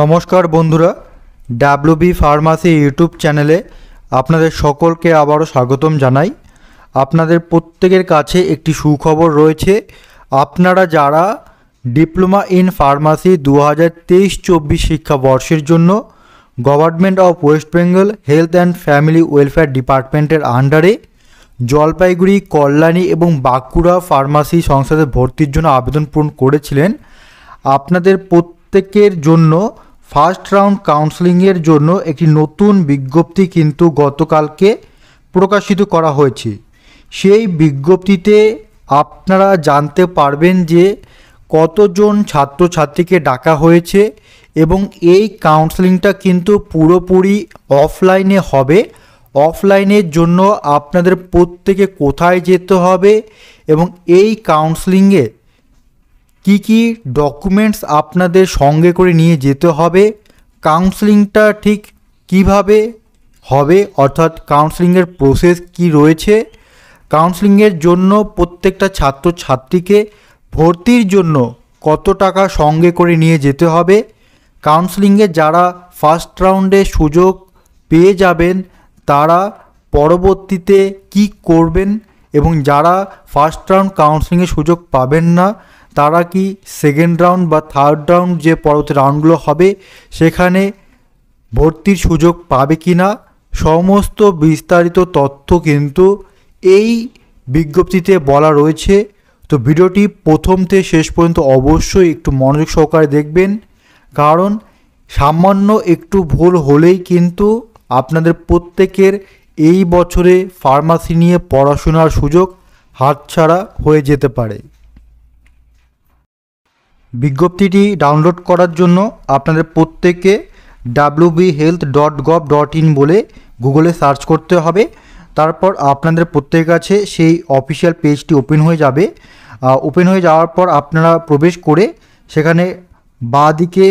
নমস্কার বন্ধুরা W B pharmacy YouTube চ্যানেলে আপনাদের সকলকে আবারও স্বাগতম জানাই আপনাদের প্রত্যেকের কাছে একটি সুখবর রয়েছে আপনারা যারা ডিপ্লোমা ইন ফার্মাসি দু হাজার তেইশ চব্বিশ শিক্ষাবর্ষের জন্য government of West Bengal health and family welfare ডিপার্টমেন্টের আন্ডারে জলপাইগুড়ি কল্যাণী এবং বাঁকুড়া ফার্মাসি সংস্থাতে ভর্তির জন্য আবেদন পূরণ করেছিলেন আপনাদের প্রত্যেক প্রত্যেকের জন্য ফার্স্ট রাউন্ড কাউন্সেলিংয়ের জন্য একটি নতুন বিজ্ঞপ্তি কিন্তু গতকালকে প্রকাশিত করা হয়েছে সেই বিজ্ঞপ্তিতে আপনারা জানতে পারবেন যে কতজন ছাত্রছাত্রীকে ডাকা হয়েছে এবং এই কাউন্সেলিংটা কিন্তু পুরোপুরি অফলাইনে হবে অফলাইনের জন্য আপনাদের প্রত্যেকে কোথায় যেতে হবে এবং এই কাউন্সেলিংয়ে কি কি ডকুমেন্টস আপনাদের সঙ্গে করে নিয়ে যেতে হবে কাউন্সেলিংটা ঠিক কিভাবে হবে অর্থাৎ কাউন্সেলিংয়ের প্রসেস কি রয়েছে কাউন্সেলিংয়ের জন্য প্রত্যেকটা ছাত্র ছাত্রীকে ভর্তির জন্য কত টাকা সঙ্গে করে নিয়ে যেতে হবে কাউন্সেলিংয়ে যারা ফার্স্ট রাউন্ডে সুযোগ পেয়ে যাবেন তারা পরবর্তীতে কি করবেন এবং যারা ফার্স্ট রাউন্ড কাউন্সেলিংয়ের সুযোগ পাবেন না তারা কি সেকেন্ড রাউন্ড বা থার্ড রাউন্ড যে পরবর্তী রাউন্ডগুলো হবে সেখানে ভর্তির সুযোগ পাবে কি না সমস্ত বিস্তারিত তথ্য কিন্তু এই বিজ্ঞপ্তিতে বলা রয়েছে তো ভিডিওটি প্রথম থেকে শেষ পর্যন্ত অবশ্যই একটু মনোযোগ সহকারে দেখবেন কারণ সামান্য একটু ভুল হলেই কিন্তু আপনাদের প্রত্যেকের এই বছরে ফার্মাসি নিয়ে পড়াশোনার সুযোগ হাতছাড়া হয়ে যেতে পারে বিজ্ঞপ্তিটি ডাউনলোড করার জন্য আপনাদের প্রত্যেককে W health dot gov dot in বলে গুগলে সার্চ করতে হবে তারপর আপনাদের প্রত্যেকের কাছে সেই অফিসিয়াল পেজটি ওপেন হয়ে যাবে ওপেন হয়ে যাওয়ার পর আপনারা প্রবেশ করে সেখানে বাঁ দিকে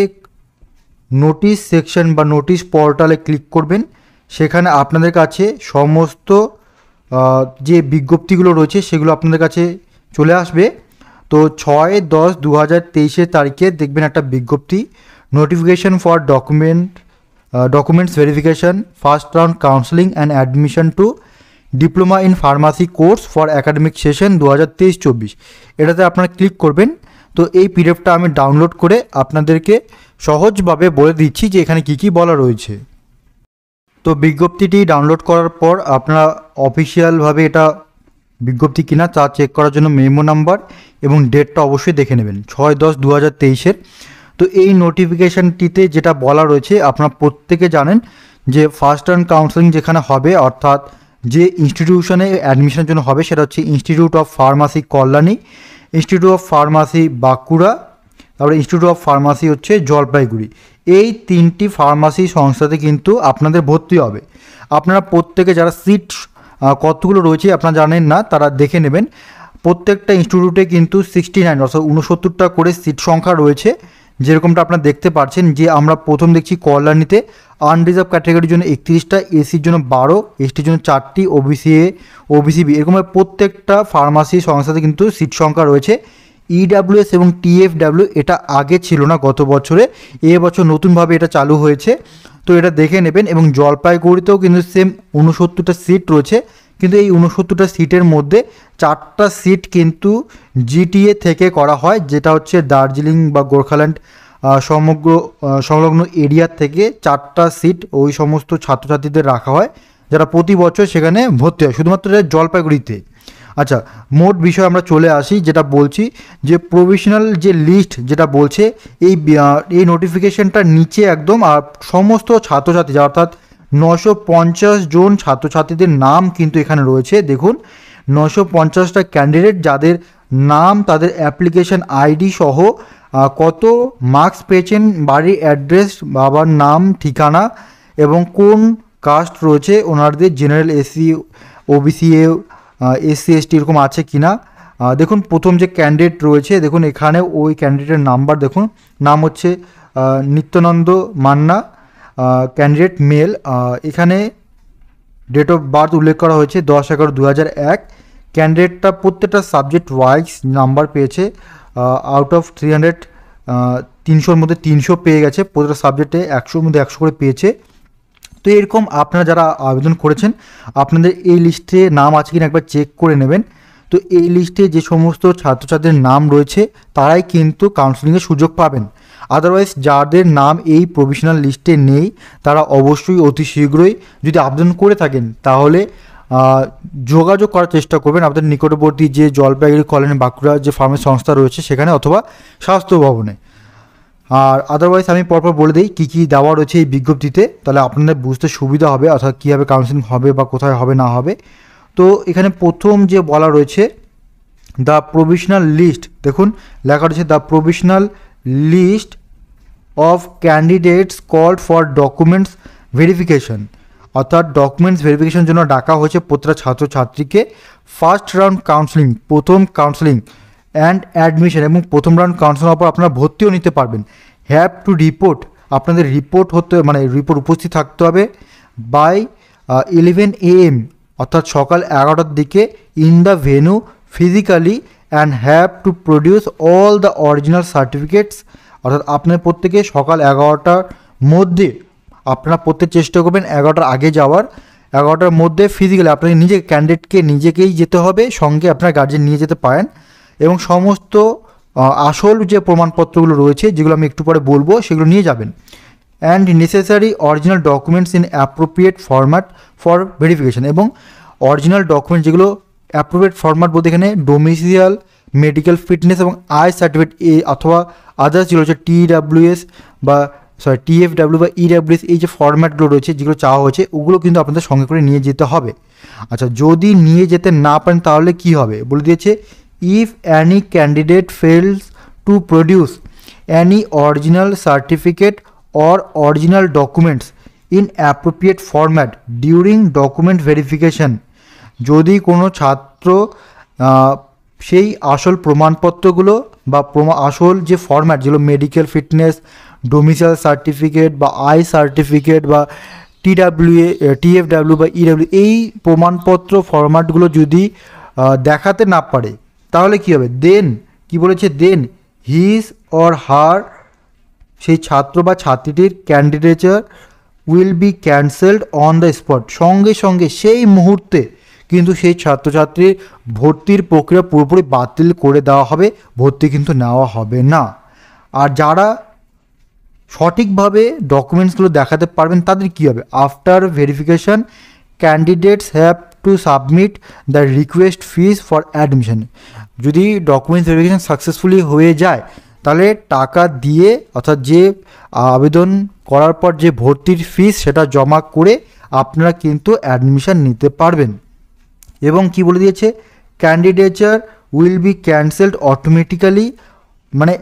নোটিশ সেকশন বা নোটিশ পোর্টালে ক্লিক করবেন সেখানে আপনাদের কাছে সমস্ত যে বিজ্ঞপ্তিগুলো রয়েছে সেগুলো আপনাদের কাছে চলে আসবে তো ছয় দশ দু হাজার তেইশের তারিখে দেখবেন একটা বিজ্ঞপ্তি notification for document documents verification first round counselling and admission to diploma in pharmacy course for academic session দু হাজার তেইশ চব্বিশ এটাতে আপনারা ক্লিক করবেন তো এই পিডিএফটা আমি ডাউনলোড করে আপনাদেরকে সহজভাবে বলে দিচ্ছি যে এখানে কি কি বলা রয়েছে তো বিজ্ঞপ্তিটি ডাউনলোড করার পর আপনারা অফিসিয়ালভাবে এটা বিজ্ঞপ্তি কিনা তা চেক করার জন্য মেমো নাম্বার এবং ডেটটা অবশ্যই দেখে নেবেন ছয় দশ দু হাজার তেইশের তো এই নোটিফিকেশানটিতে যেটা বলা রয়েছে আপনারা প্রত্যেকে জানেন যে ফার্স্ট টার্ন কাউন্সেলিং যেখানে হবে অর্থাৎ যে ইনস্টিটিউশনে অ্যাডমিশনের জন্য হবে সেটা হচ্ছে institute of pharmacy Kalyani institute of pharmacy Bankura তারপরে ইনস্টিটিউট অফ ফার্মাসি হচ্ছে জলপাইগুড়ি এই তিনটি ফার্মাসি সংস্থাতে কিন্তু আপনাদের ভর্তি হবে আপনারা প্রত্যেকে যারা সিট কতগুলো রয়েছে আপনারা জানেন না তারা দেখে নেবেন প্রত্যেকটা ইনস্টিটিউটে কিন্তু সিক্সটি নাইন অর্থাৎ উনসত্তরটা করে সিট সংখ্যা রয়েছে যেরকমটা আপনারা দেখতে পাচ্ছেন যে আমরা প্রথম দেখছি কল্যাণীতে আনরিজার্ভ ক্যাটাগরির জন্য একত্রিশটা এসির জন্য বারো এসটির জন্য চারটি ওবিসি এ ওবিসি বি এরকমভাবে প্রত্যেকটা ফার্মাসি সংস্থাতে কিন্তু সিট সংখ্যা রয়েছে ইডাব্লিউএস e এবং টিএফডাব্লিউ এটা আগে ছিল না গত বছরে এবছর নতুনভাবে এটা চালু হয়েছে তো এটা দেখে নেবেন এবং জলপাইগুড়িতেও কিন্তু সেম উনসত্তরটা সিট রয়েছে কিন্তু এই উনসত্তরটা সিটের মধ্যে চারটা সিট কিন্তু জিটিএ থেকে করা হয় যেটা হচ্ছে দার্জিলিং বা গোর্খাল্যান্ড সমগ্র সংলগ্ন এরিয়া থেকে চারটা সিট ওই সমস্ত ছাত্রছাত্রীদের রাখা হয় যারা প্রতি বছর সেখানে ভর্তি হয় শুধুমাত্র জলপাইগুড়িতে আচ্ছা মোট বিষয় আমরা চলে আসি যেটা বলছি যে প্রভিশনাল যে লিস্ট যেটা বলছে এই এই নোটিফিকেশানটা নিচে একদম আর সমস্ত ছাত্রছাত্রী অর্থাৎ নশো পঞ্চাশ জন ছাত্রছাত্রীদের নাম কিন্তু এখানে রয়েছে দেখুন নশো পঞ্চাশটা ক্যান্ডিডেট যাদের নাম তাদের অ্যাপ্লিকেশন আইডি সহ কত মার্কস পেয়েছেন বাড়ির অ্যাড্রেস বাবার নাম ঠিকানা এবং কোন কাস্ট রয়েছে ওনারদের জেনারেল এসি ওবিসি এসসি এসটি এরকম আছে কি না দেখুন প্রথম যে ক্যান্ডিডেট রয়েছে দেখুন এখানে ওই ক্যান্ডিডেটের নাম্বার দেখুন নাম হচ্ছে নিত্যানন্দ মান্না ক্যান্ডিডেট মেল এখানে ডেট অফ বার্থ উল্লেখ করা হয়েছে দশ এগারো দু হাজার এক ক্যান্ডিডেটটা প্রত্যেকটা সাবজেক্ট ওয়াইজ নাম্বার পেয়েছে আউট অফ থ্রি হান্ড্রেড তিনশোর মধ্যে তিনশো পেয়ে গেছে প্রতিটা সাবজেক্টে একশোর মধ্যে একশো করে পেয়েছে তো এরকম আপনারা যারা আবেদন করেছেন আপনাদের এই লিস্টে নাম আছে কিনা একবার চেক করে নেবেন তো এই লিস্টে যে সমস্ত ছাত্রছাত্রীর নাম রয়েছে তারাই কিন্তু কাউন্সেলিংয়ের সুযোগ পাবেন আদারওয়াইজ যাদের নাম এই প্রভিশনাল লিস্টে নেই তারা অবশ্যই অতি শীঘ্রই যদি আবেদন করে থাকেন তাহলে যোগাযোগ করার চেষ্টা করবেন আপনাদের নিকটবর্তী যে জলপাইগুড়ি কলেন বাঁকুড়া যে ফার্মের সংস্থা রয়েছে সেখানে অথবা স্বাস্থ্য ভবনে আর আদারওয়াইজ আমি পরপর বলে দিই কী কী দেওয়া রয়েছে এই বিজ্ঞপ্তিতে তাহলে আপনাদের বুঝতে সুবিধা হবে অর্থাৎ কীভাবে কাউন্সিলিং হবে বা কোথায় হবে না হবে তো এখানে প্রথম যে বলা রয়েছে দ্য প্রভিশনাল লিস্ট দেখুন লেখা রয়েছে the provisional list of candidates called for documents verification অর্থাৎ ডকুমেন্টস ভেরিফিকেশান জন্য ডাকা হয়েছে প্রতিটা ছাত্রছাত্রীকে ফার্স্ট রাউন্ড কাউন্সেলিং প্রথম কাউন্সেলিং অ্যান্ড অ্যাডমিশন এবং প্রথম রাউন্ড কাউন্সিল পর আপনারা ভর্তিও নিতে পারবেন হ্যাভ টু রিপোর্ট আপনাদের রিপোর্ট হতে মানে রিপোর্ট উপস্থিত থাকতে হবে বাই ইলেভেন এ এম অর্থাৎ সকাল এগারোটার দিকে in the venue physically and have to produce all the original certificates অর্থাৎ আপনার প্রত্যেকে সকাল এগারোটার মধ্যে আপনারা প্রত্যেক চেষ্টা করবেন এগারোটার আগে যাওয়ার এগারোটার মধ্যে ফিজিক্যালি আপনাকে নিজে ক্যান্ডিডেটকে নিজেকেই যেতে হবে সঙ্গে আপনার গার্জেন নিয়ে যেতে পারেন এবং সমস্ত আসল যে প্রমাণপত্রগুলো রয়েছে যেগুলো আমি একটু পরে বলবো সেগুলো নিয়ে যাবেন and necessary original documents in appropriate format for verification এবং অরিজিনাল ডকুমেন্ট যেগুলো অ্যাপ্রোপ্রিয়েট ফরম্যাট বলতে এখানে ডোমিসিয়াল মেডিকেল ফিটনেস এবং আই সার্টিফিকেট এ অথবা আদার্স যেগুলো হচ্ছে ডাব্লিউএস বা সরি টিএফডাব্লিউ বা ইডাব্লিউএস e এই যে ফরম্যাটগুলো রয়েছে যেগুলো চাওয়া হয়েছে ওগুলো কিন্তু আপনাদের সঙ্গে করে নিয়ে যেতে হবে আচ্ছা যদি নিয়ে যেতে না পারেন তাহলে কি হবে বলে দিয়েছে if any candidate fails to produce any original certificate or original documents in appropriate format during document verification যদি কোনো ছাত্র সেই আসল প্রমাণপত্রগুলো বা আসল যে ফরম্যাট যেগুলো মেডিকেল ফিটনেস ডোমিসাইল সার্টিফিকেট বা আই সার্টিফিকেট বা টিডাব্লিউ টিএফডাব্লিউ বা ইডাব্লিউ এই প্রমাণপত্র ফরম্যাটগুলো যদি দেখাতে না পারে তাহলে কি হবে দেন কি বলেছে দেন হিজ অর হার সেই ছাত্র বা ছাত্রীটির candidature will be cancelled on the spot সঙ্গে সঙ্গে সেই মুহূর্তে কিন্তু সেই ছাত্রছাত্রীর ভর্তির প্রক্রিয়া পুরোপুরি বাতিল করে দেওয়া হবে ভর্তি কিন্তু নেওয়া হবে না আর যারা সঠিকভাবে ডকুমেন্টসগুলো দেখাতে পারবেন তাদের কী হবে after verification candidates have to submit the request fees for admission যদি ডকুমেন্টস ভেরিফিকেশান সাকসেসফুলি হয়ে যায় তাহলে টাকা দিয়ে অর্থাৎ যে আবেদন করার পর যে ভর্তির ফিস সেটা জমা করে আপনারা কিন্তু অ্যাডমিশান নিতে পারবেন এবং কি বলে দিয়েছে candidature will be cancelled automatically মানে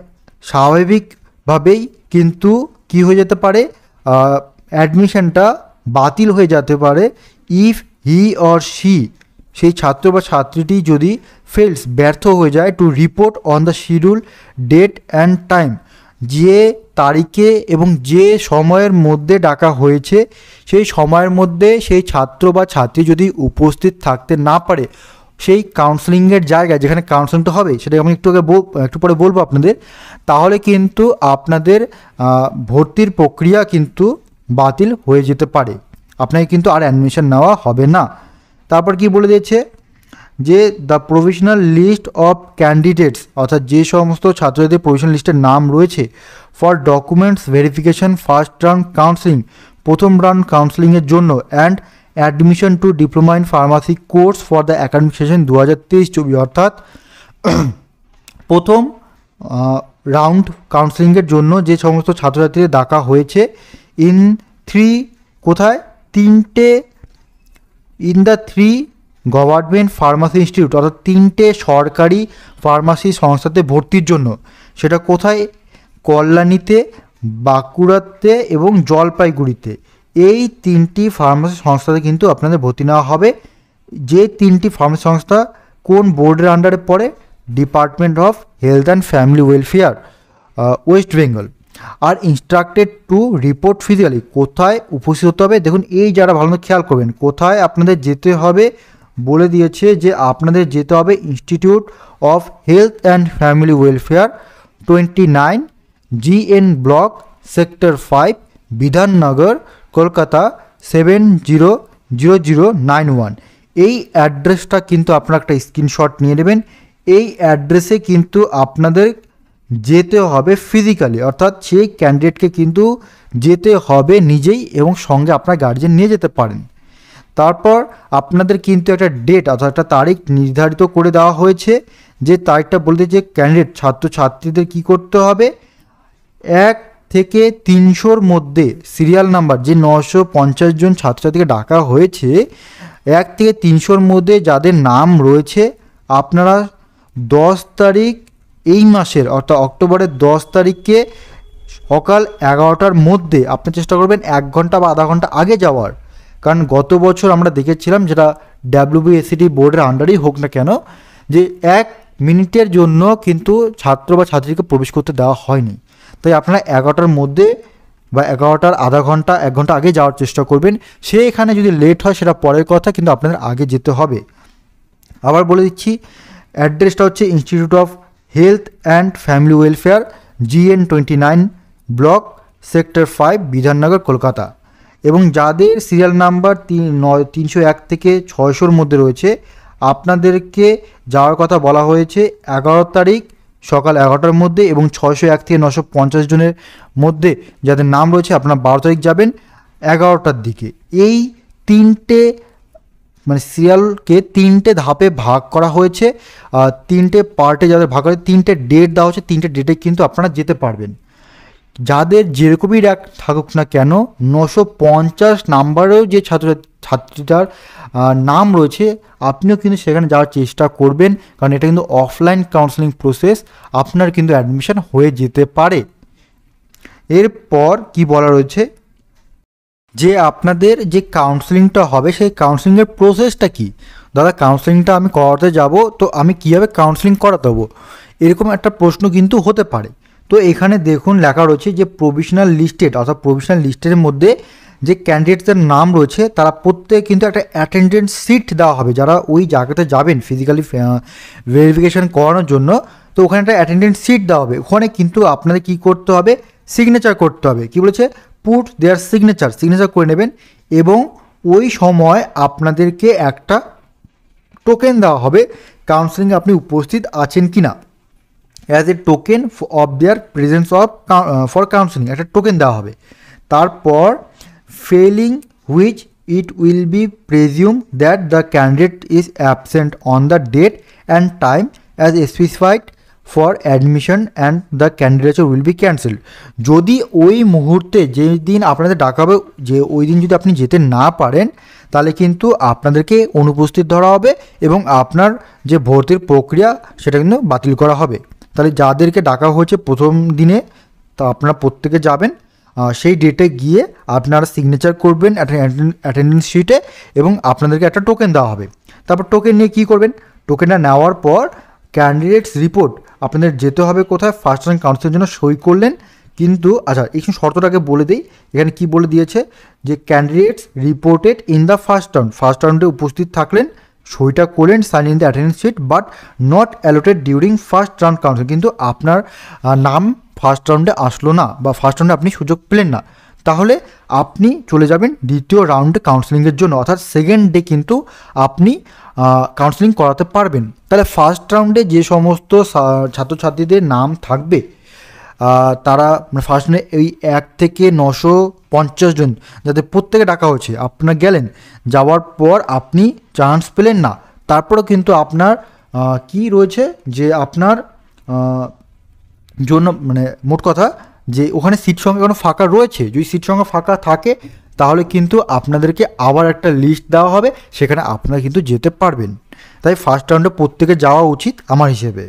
স্বাভাবিকভাবেই কিন্তু কি হয়ে যেতে পারে অ্যাডমিশানটা বাতিল হয়ে যেতে পারে ইফ হি অর শি সেই ছাত্র বা ছাত্রীটি যদি ফেলস ব্যর্থ হয়ে যায় to report on the schedule date and time যে তারিখে এবং যে সময়ের মধ্যে ডাকা হয়েছে সেই সময়ের মধ্যে সেই ছাত্র বা ছাত্রী যদি উপস্থিত থাকতে না পারে সেই কাউন্সেলিংয়ের জায়গায় যেখানে কাউন্সেলিংটা হবে সেটা আমি একটু আগে একটু পরে বলবো আপনাদের তাহলে কিন্তু আপনাদের ভর্তির প্রক্রিয়া কিন্তু বাতিল হয়ে যেতে পারে আপনাকে কিন্তু আর অ্যাডমিশন নেওয়া হবে না তারপর কি বলে দিয়েছে যে the provisional list of candidates অর্থাৎ যে সমস্ত ছাত্রদের প্রভিশনাল লিস্টের নাম রয়েছে for documents verification first round counselling প্রথম রাউন্ড কাউন্সিলিংয়ের জন্য and admission to diploma in pharmacy course for the academic session দু হাজার তেইশ চব্বিশ অর্থাৎ প্রথম রাউন্ড কাউন্সিলিংয়ের জন্য যে সমস্ত ছাত্রছাত্রীদের ডাকা হয়েছে ইন থ্রি কোথায় তিনটে in the three government pharmacy institute অর্থাৎ তিনটে সরকারি ফার্মাসি সংস্থাতে ভর্তির জন্য সেটা কোথায় কল্যাণীতে বাঁকুড়াতে এবং জলপাইগুড়িতে এই তিনটি ফার্মাসি সংস্থাতে কিন্তু আপনাদের ভর্তি নেওয়া হবে যে তিনটি ফার্মাসি সংস্থা কোন বোর্ডের আন্ডারে পড়ে department of health and family welfare West Bengal আর ইনস্ট্রাক্টেড টু রিপোর্ট ফিজিক্যালি কোথায় উপস্থিত হতে হবে দেখুন এই যারা ভালো খেয়াল করবেন কোথায় আপনাদের যেতে হবে বলে দিয়েছে যে আপনাদের যেতে হবে institute of health and family welfare twenty nine GN block sector five Bidhannagar Kolkata seven zero zero zero nine one এই অ্যাড্রেসটা কিন্তু আপনার একটা স্ক্রিনশট নিয়ে নেবেন এই অ্যাড্রেসে কিন্তু আপনাদের যেতে হবে ফিজিক্যালি অর্থাৎ সেই ক্যান্ডিডেটকে কিন্তু যেতে হবে নিজেই এবং সঙ্গে আপনার গার্জেন নিয়ে যেতে পারেন তারপর আপনাদের কিন্তু একটা ডেট অর্থাৎ একটা তারিখ নির্ধারিত করে দেওয়া হয়েছে যে তারিখটা বলতে যে ক্যান্ডিডেট ছাত্রছাত্রীদের কি করতে হবে এক থেকে তিনশোর মধ্যে সিরিয়াল নাম্বার যে নশো পঞ্চাশ জন ছাত্রছাত্রীকে ডাকা হয়েছে এক থেকে তিনশোর মধ্যে যাদের নাম রয়েছে আপনারা দশ তারিখ এই মাসের অর্থাৎ অক্টোবরের দশ তারিখকে সকাল এগারোটার মধ্যে আপনি চেষ্টা করবেন এক ঘন্টা বা আধা ঘন্টা আগে যাওয়ার কারণ গত বছর আমরা দেখেছিলাম যেটা ডাব্লিউবিএসসিটি বোর্ডের আন্ডারেই হোক না কেন যে এক মিনিটের জন্য কিন্তু ছাত্র বা ছাত্রীকে প্রবেশ করতে দেওয়া হয়নি তাই আপনারা এগারোটার মধ্যে বা এগারোটার আধা ঘন্টা এক ঘন্টা আগে যাওয়ার চেষ্টা করবেন সে এখানে যদি লেট হয় সেটা পরের কথা কিন্তু আপনাদের আগে যেতে হবে আবার বলে দিচ্ছি অ্যাড্রেসটা হচ্ছে institute of health and family welfare GN twenty nine block sector five Bidhannagar Kolkata এবং যাদের সিরিয়াল নাম্বার তিন নয় তিনশো এক থেকে ছয়শোর মধ্যে রয়েছে আপনাদেরকে যাওয়ার কথা বলা হয়েছে এগারো তারিখ সকাল এগারোটার মধ্যে এবং ছয়শো এক থেকে নশো পঞ্চাশ জনের মধ্যে যাদের নাম রয়েছে আপনারা বারো তারিখ যাবেন এগারোটার দিকে এই তিনটে মানে সিরিয়ালকে তিনটে ধাপে ভাগ করা হয়েছে তিনটে পার্টে যাদের ভাগ করে তিনটে ডেট দেওয়া হচ্ছে তিনটে ডেটে কিন্তু আপনারা যেতে পারবেন যাদের যেরকমই র্যাক থাকুক না কেন নশো পঞ্চাশ নাম্বারেও যে ছাত্র ছাত্রীটার নাম রয়েছে আপনিও কিন্তু সেখানে যাওয়ার চেষ্টা করবেন কারণ এটা কিন্তু অফলাইন কাউন্সেলিং প্রসেস আপনার কিন্তু অ্যাডমিশন হয়ে যেতে পারে এরপর কি বলা রয়েছে যে আপনাদের যে কাউন্সেলিংটা হবে সেই কাউন্সেলিংয়ের প্রসেসটা কি দাদা কাউন্সেলিংটা আমি করাতে যাব তো আমি কীভাবে কাউন্সেলিং করাতে হবো এরকম একটা প্রশ্ন কিন্তু হতে পারে তো এখানে দেখুন লেখা রয়েছে যে প্রভিশনাল লিস্টেড অর্থাৎ প্রভিশনাল লিস্টের মধ্যে যে ক্যান্ডিডেটদের নাম রয়েছে তারা প্রত্যেকে কিন্তু একটা অ্যাটেন্ডেন্ট সিট দেওয়া হবে যারা ওই জায়গাতে যাবেন ফিজিক্যালি ভেরিফিকেশান করানোর জন্য তো ওখানে একটা অ্যাটেন্ডেন্ট সিট দেওয়া হবে ওখানে কিন্তু আপনাদের কি করতে হবে সিগনেচার করতে হবে কি বলেছে পুট দেয়ার সিগনেচার সিগনেচার করে নেবেন এবং ওই সময় আপনাদেরকে একটা টোকেন দেওয়া হবে কাউন্সিলিংয়ে আপনি উপস্থিত আছেন কি না as a token of their presence of for counselling একটা টোকেন দেওয়া হবে তারপর failing which it will be presume that the candidate is absent on the date and time as specified for admission and the candidature will be cancelled যদি ওই মুহূর্তে যেই দিন আপনাদের ডাকা হবে যে ওই দিন যদি আপনি যেতে না পারেন তাহলে কিন্তু আপনাদেরকে অনুপস্থিত ধরা হবে এবং আপনার যে ভর্তির প্রক্রিয়া সেটা কিন্তু বাতিল করা হবে তাহলে যাদেরকে ডাকা হয়েছে প্রথম দিনে তা আপনারা প্রত্যেকে যাবেন সেই ডেটে গিয়ে আপনারা সিগনেচার করবেন অ্যাটেন্ডেন্স শিটে এবং আপনাদেরকে একটা টোকেন দেওয়া হবে তারপর টোকেন নিয়ে কী করবেন টোকেনটা নেওয়ার পর ক্যান্ডিডেটস রিপোর্ট আপনাদের যেতে হবে কোথায় ফার্স্ট র্যাঙ্ক কাউন্সিলের জন্য সই করলেন কিন্তু আচ্ছা এই শর্তটাকে বলে দিই এখানে কি বলে দিয়েছে যে candidates reported in the first round first রাউন্ডে উপস্থিত থাকলেন সইটা করলেন sign in the attendance sheet but not allotted during first round council কিন্তু আপনার নাম ফার্স্ট রাউন্ডে আসলো না বা ফার্স্ট রাউন্ডে আপনি সুযোগ পেলেন না তাহলে আপনি চলে যাবেন দ্বিতীয় রাউন্ডে কাউন্সেলিংয়ের জন্য অর্থাৎ সেকেন্ড ডে কিন্তু আপনি কাউন্সেলিং করাতে পারবেন তাহলে ফার্স্ট রাউন্ডে যে সমস্ত ছাত্রছাত্রীদের নাম থাকবে তারা মানে ফার্স্ট রাউন্ডে এই এক থেকে নশো পঞ্চাশ জন যাদের প্রত্যেকে ডাকা হয়েছে আপনার গেলেন যাওয়ার পর আপনি চান্স পেলেন না তারপরেও কিন্তু আপনার কি রয়েছে যে আপনার জন্য মানে মোট কথা যে ওখানে সিট সংখ্যা কোনো ফাঁকা রয়েছে যদি সিট সংখ্যা ফাঁকা থাকে তাহলে কিন্তু আপনাদেরকে আবার একটা লিস্ট দেওয়া হবে সেখানে আপনারা কিন্তু যেতে পারবেন তাই ফার্স্ট রাউন্ডে প্রত্যেকে যাওয়া উচিত আমার হিসেবে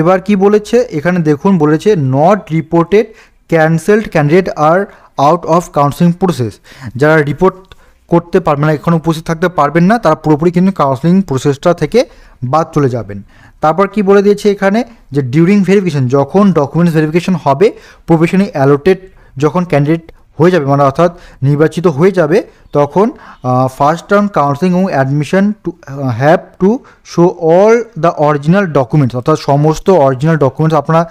এবার কি বলেছে এখানে দেখুন বলেছে not reported cancelled candidate are out of counselling process যারা রিপোর্ট করতে পারবেন মানে না এখানে উপস্থিত থাকতে পারবেন না তারা পুরোপুরি কিন্তু কাউন্সেলিং প্রসেসটা থেকে বাদ চলে যাবেন তারপর কি বলে দিয়েছে এখানে যে ডিউরিং ভেরিফিকেশন যখন ডকুমেন্টস ভেরিফিকেশন হবে প্রফেশনে অ্যালোটেড যখন ক্যান্ডিডেট হয়ে যাবে মানে অর্থাৎ নির্বাচিত হয়ে যাবে তখন ফার্স্ট টার্ম কাউন্সিলিং এবং admission to have to show all the original documents অর্থাৎ সমস্ত অরিজিনাল ডকুমেন্টস আপনারা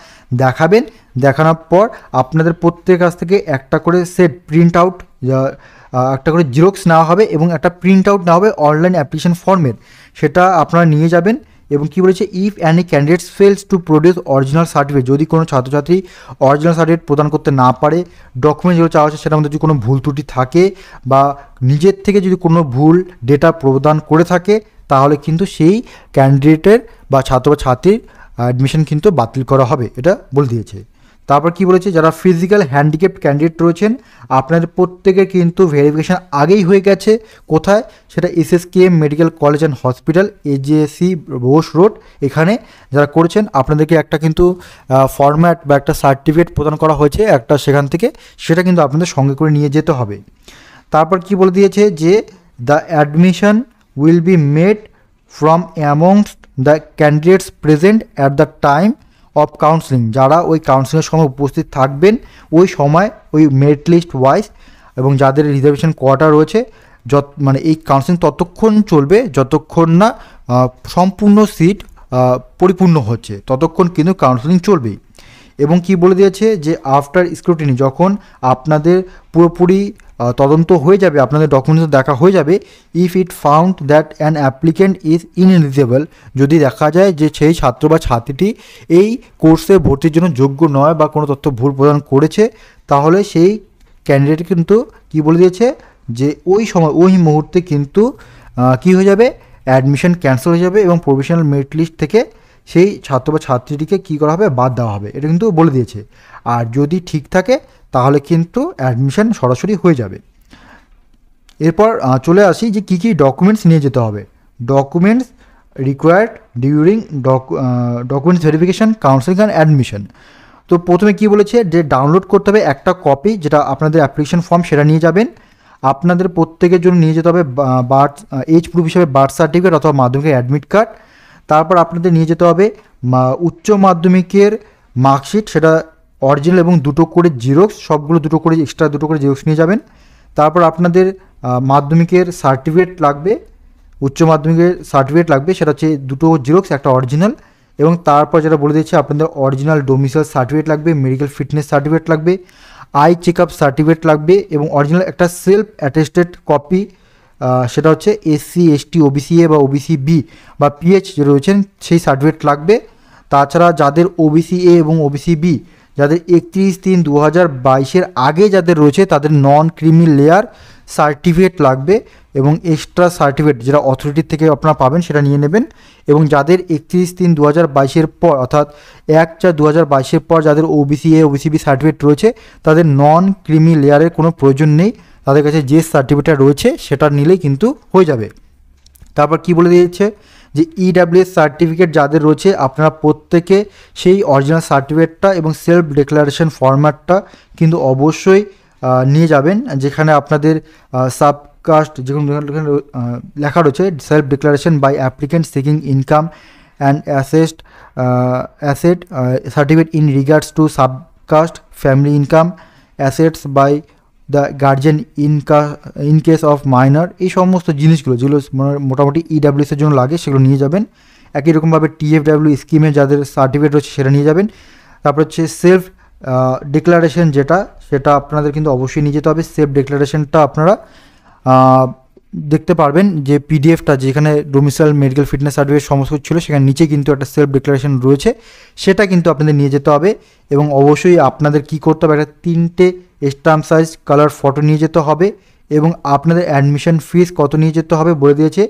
দেখাবেন দেখানোর পর আপনাদের প্রত্যেকের কাছ থেকে একটা করে সেট প্রিন্ট আউট একটা করে জিরোক্স নেওয়া হবে এবং একটা প্রিন্ট আউট নেওয়া হবে অনলাইন অ্যাপ্লিকেশন ফর্মের সেটা আপনারা নিয়ে যাবেন এবং কি বলেছে if any candidates fails to produce original certificate যদি কোনো ছাত্রছাত্রী অরিজিনাল সার্টিফিকেট প্রদান করতে না পারে ডকুমেন্ট যেগুলো চাওয়া হচ্ছে সেটার মধ্যে যদি কোনো ভুল ত্রুটি থাকে বা নিজের থেকে যদি কোনো ভুল ডেটা প্রদান করে থাকে তাহলে কিন্তু সেই ক্যান্ডিডেটের বা ছাত্র বা ছাত্রীর অ্যাডমিশন কিন্তু বাতিল করা হবে এটা বলে দিয়েছে তারপর কি বলেছে যারা ফিজিক্যাল হ্যান্ডিক্যাপ ক্যান্ডিডেট রয়েছেন আপনাদের প্রত্যেকের কিন্তু ভেরিফিকেশান আগেই হয়ে গেছে কোথায় সেটা SSKM medical college and hospital AJC Bose road এখানে যারা করেছেন আপনাদেরকে একটা কিন্তু ফরম্যাট বা একটা সার্টিফিকেট প্রদান করা হয়েছে একটা সেখান থেকে সেটা কিন্তু আপনাদের সঙ্গে করে নিয়ে যেতে হবে তারপর কি বলে দিয়েছে যে the admission will be made from amongst the candidates present at the time of counselling যারা ওই কাউন্সিলিং সময় উপস্থিত থাকবেন ওই সময় ওই মেরিট লিস্ট ওয়াইজ এবং যাদের রিজার্ভেশন কোয়াটা রয়েছে যত মানে এই কাউন্সিলিং ততক্ষণ চলবে যতক্ষণ না সম্পূর্ণ সিট পরিপূর্ণ হচ্ছে ততক্ষণ কিন্তু কাউন্সিলিং চলবে এবং কি বলে দিয়েছে যে আফটার স্ক্রুটিনি যখন আপনাদের পুরোপুরি তদন্ত হয়ে যাবে আপনাদের ডকুমেন্টস দেখা হয়ে যাবে if it found that an applicant is ineligible যদি দেখা যায় যে সেই ছাত্র বা ছাত্রীটি এই কোর্সে ভর্তির জন্য যোগ্য নয় বা কোনো তথ্য ভুল প্রদান করেছে তাহলে সেই ক্যান্ডিডেট কিন্তু কি বলে দিয়েছে যে ওই সময় ওই মুহূর্তে কিন্তু কি হয়ে যাবে অ্যাডমিশন ক্যান্সেল হয়ে যাবে এবং প্রভিশনাল মেরিট লিস্ট থেকে সেই ছাত্র বা ছাত্রীটিকে কী করা হবে বাদ দেওয়া হবে এটা কিন্তু বলে দিয়েছে আর যদি ঠিক থাকে তাহলে কিন্তু অ্যাডমিশন সরাসরি হয়ে যাবে এরপর চলে আসি যে কী কী ডকুমেন্টস নিয়ে যেতে হবে documents required during documents verification counselling and admission তো প্রথমে কি বলেছে যে ডাউনলোড করতে হবে একটা কপি যেটা আপনাদের অ্যাপ্লিকেশন ফর্ম সেটা নিয়ে যাবেন আপনাদের প্রত্যেকের জন্য নিয়ে যেতে হবে বার্থ এজ প্রুফ হিসেবে বার্থ সার্টিফিকেট অথবা মাধ্যমিকের অ্যাডমিট কার্ড তারপর আপনাদের নিয়ে যেতে হবে উচ্চ মাধ্যমিকের মার্কশিট সেটা অরিজিনাল এবং দুটো করে জিরোক্স সবগুলো দুটো করে এক্সট্রা দুটো করে জিরোক্স নিয়ে যাবেন তারপর আপনাদের মাধ্যমিকের সার্টিফিকেট লাগবে উচ্চ মাধ্যমিকের সার্টিফিকেট লাগবে সেটা হচ্ছে দুটো জিরোক্স একটা অরিজিনাল এবং তারপর যেটা বলে দিয়েছি আপনাদের অরিজিনাল ডোমিসাইল সার্টিফিকেট লাগবে মেডিকেল ফিটনেস সার্টিফিকেট লাগবে আই চেক আপ সার্টিফিকেট লাগবে এবং অরিজিনাল একটা সেলফ অ্যাটেস্টেড কপি সেটা হচ্ছে এসসি এসটি ওবিসি এ বা ওবিসি বি বা পিএইচ রয়েছেন সেই সার্টিফিকেট লাগবে তাছাড়া যাদের ওবিসি এ এবং ওবিসি বি যাদের একত্রিশ তিন দু হাজার বাইশের আগে যাদের রয়েছে তাদের নন ক্রিমি লেয়ার সার্টিফিকেট লাগবে এবং এক্সট্রা সার্টিফিকেট যেটা অথরিটির থেকে আপনারা পাবেন সেটা নিয়ে নেবেন এবং যাদের একত্রিশ তিন দু হাজার বাইশের পর অর্থাৎ এক চার দু হাজার বাইশের পর যাদের OBC A OBC B certificate রয়েছে তাদের নন ক্রিমি লেয়ারের কোনো প্রয়োজন নেই তাদের কাছে যে সার্টিফিকেটটা রয়েছে সেটা নিলেই কিন্তু হয়ে যাবে তারপর কি বলে দিয়েছে যে ইডাব্লিউএস e সার্টিফিকেট যাদের রয়েছে আপনারা প্রত্যেকে সেই অরিজিনাল সার্টিফিকেটটা এবং সেলফ ডিক্লারেশন ফরম্যাটটা কিন্তু অবশ্যই নিয়ে যাবেন যেখানে আপনাদের সাবকাস্ট যেখানে লেখা রয়েছে self declaration by applicant seeking income and assessed asset certificate in regards to subcaste family income assets by the guardian ইনকা ইন কেস অফ মাইনার এই সমস্ত জিনিসগুলো যেগুলো মোটামুটি ইডাব্লিউএসের e জন্য লাগে সেগুলো নিয়ে যাবেন একই রকমভাবে টিএফডাব্লিউ স্কিমে যাদের সার্টিফিকেট রয়েছে সেটা নিয়ে যাবেন তারপর হচ্ছে সেলফ ডিক্লারেশন যেটা সেটা আপনাদের কিন্তু অবশ্যই নিয়ে যেতে হবে সেফ ডিক্লারেশনটা আপনারা দেখতে পারবেন যে পিডিএফটা যেখানে ডোমিসাইল মেডিকেল ফিটনেস সার্টিফিকেট সমস্ত ছিল সেখানে নিচে কিন্তু একটা সেলফ ডিক্লারেশন রয়েছে সেটা কিন্তু আপনাদের নিয়ে যেতে হবে এবং অবশ্যই আপনাদের কি করতে হবে একটা তিনটে স্টাম্প সাইজ কালার ফটো নিয়ে যেতে হবে এবং আপনাদের অ্যাডমিশন ফিস কত নিয়ে যেতে হবে বলে দিয়েছে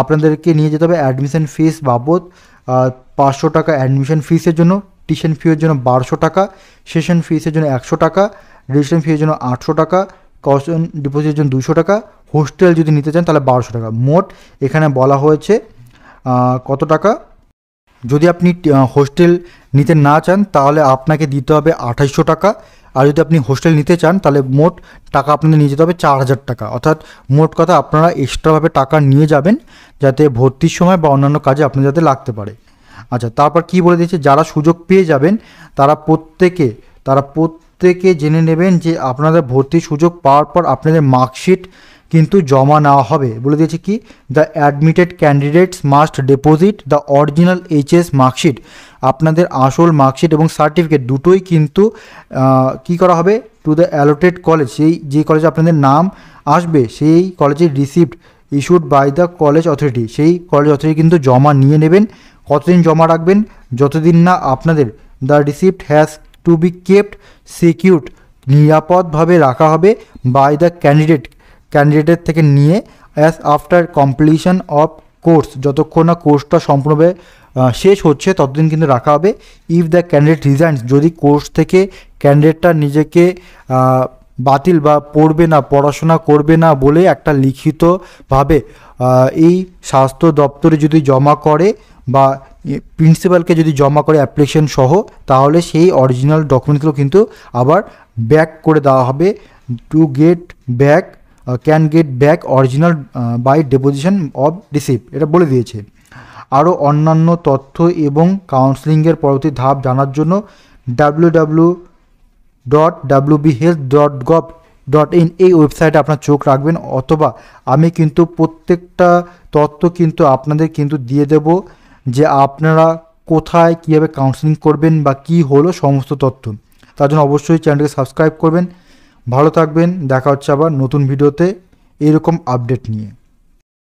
আপনাদেরকে নিয়ে যেতে হবে অ্যাডমিশন ফিস বাবদ পাঁচশো টাকা অ্যাডমিশন ফিসের জন্য টিউশন ফিয়ের জন্য বারোশো টাকা সেশন ফিসের জন্য একশো টাকা রেজিস্ট্রেশন ফিয়ের জন্য আটশো টাকা কশন ডিপোজিটের জন্য দুশো টাকা হোস্টেল যদি নিতে চান তাহলে বারোশো টাকা মোট এখানে বলা হয়েছে কত টাকা যদি আপনি হোস্টেল নিতে না চান তাহলে আপনাকে দিতে হবে আঠাইশো টাকা আর যদি আপনি হোস্টেল নিতে চান তাহলে মোট টাকা আপনাদের নিয়ে যেতে হবে চার হাজার টাকা অর্থাৎ মোট কথা আপনারা এক্সট্রাভাবে টাকা নিয়ে যাবেন যাতে ভর্তির সময় বা অন্যান্য কাজে আপনার যাতে লাগতে পারে আচ্ছা তারপর কি বলে দিয়েছে যারা সুযোগ পেয়ে যাবেন তারা প্রত্যেকে তারা প্রত্যেকে জেনে নেবেন যে আপনাদের ভর্তির সুযোগ পাওয়ার পর আপনাদের মার্কশিট কিন্তু জমা নেওয়া হবে বলে দিয়েছে কি the admitted candidates must deposit the original HS marksheet আপনাদের আসল মার্কশিট এবং সার্টিফিকেট দুটোই কিন্তু কি করা হবে টু দ্য অ্যালোটেড কলেজ সেই যে কলেজে আপনাদের নাম আসবে সেই কলেজের receipt issued by the college authority সেই কলেজ অথরিটি কিন্তু জমা নিয়ে নেবেন কতদিন জমা রাখবেন যতদিন না আপনাদের the receipt has to be kept secured নিরাপদভাবে রাখা হবে বাই দ্য ক্যান্ডিডেট ক্যান্ডিডেটের থেকে নিয়ে as after completion of course যতক্ষণ না কোর্সটা সম্পূর্ণভাবে শেষ হচ্ছে ততদিন কিন্তু রাখা হবে ইফ দ্য ক্যান্ডিডেট রিজাইন্স যদি কোর্স থেকে ক্যান্ডিডেটটা নিজেকে বাতিল বা পড়বে না পড়াশোনা করবে না বলে একটা লিখিতভাবে এই স্বাস্থ্য দপ্তরে যদি জমা করে বা প্রিন্সিপালকে যদি জমা করে অ্যাপ্লিকেশন সহ তাহলে সেই অরিজিনাল ডকুমেন্টসগুলো কিন্তু আবার ব্যাক করে দেওয়া হবে to get back can get back original by deposition of receipt এটা বলে দিয়েছে আরও অন্যান্য তথ্য এবং কাউন্সেলিংয়ের পরবর্তী ধাপ জানার জন্য W W dot W B health dot gov dot in এই ওয়েবসাইটে আপনার চোখ রাখবেন অথবা আমি কিন্তু প্রত্যেকটা তথ্য কিন্তু আপনাদের কিন্তু দিয়ে দেব যে আপনারা কোথায় কীভাবে কাউন্সেলিং করবেন বা কি হলো সমস্ত তথ্য তার জন্য অবশ্যই চ্যানেলকে সাবস্ক্রাইব করবেন ভালো থাকবেন দেখা হচ্ছে আবার নতুন ভিডিওতে এরকম আপডেট নিয়ে